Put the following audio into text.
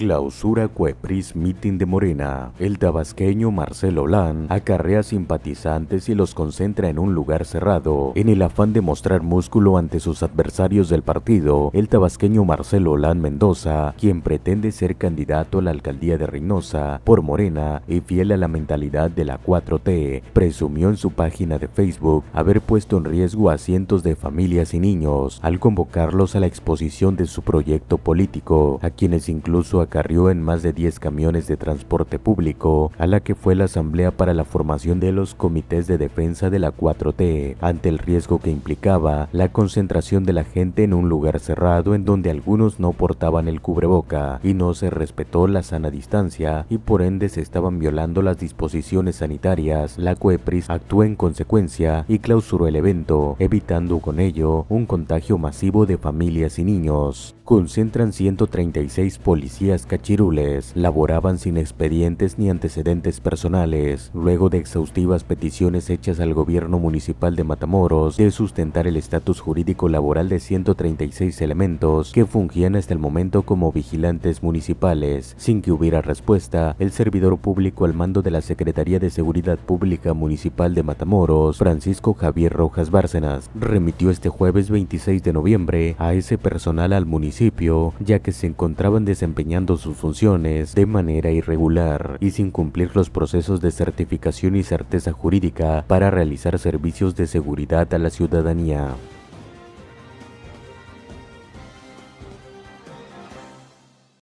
Clausura Cuepris Meeting de Morena. El tabasqueño Marcelo Lan acarrea simpatizantes y los concentra en un lugar cerrado. En el afán de mostrar músculo ante sus adversarios del partido, el tabasqueño Marcelo Lan Mendoza, quien pretende ser candidato a la alcaldía de Reynosa por Morena y fiel a la mentalidad de la 4T, presumió en su página de Facebook haber puesto en riesgo a cientos de familias y niños al convocarlos a la exposición de su proyecto político, a quienes incluso carrió en más de 10 camiones de transporte público a la que fue la asamblea para la formación de los comités de defensa de la 4T ante el riesgo que implicaba la concentración de la gente en un lugar cerrado en donde algunos no portaban el cubreboca y no se respetó la sana distancia y por ende se estaban violando las disposiciones sanitarias, la COEPRIS actuó en consecuencia y clausuró el evento, evitando con ello un contagio masivo de familias y niños. Concentran 136 policías cachirules laboraban sin expedientes ni antecedentes personales, luego de exhaustivas peticiones hechas al gobierno municipal de Matamoros de sustentar el estatus jurídico laboral de 136 elementos que fungían hasta el momento como vigilantes municipales. Sin que hubiera respuesta, el servidor público al mando de la Secretaría de Seguridad Pública Municipal de Matamoros, Francisco Javier Rojas Bárcenas, remitió este jueves 26 de noviembre a ese personal al municipio, ya que se encontraban desempeñando sus funciones de manera irregular y sin cumplir los procesos de certificación y certeza jurídica para realizar servicios de seguridad a la ciudadanía.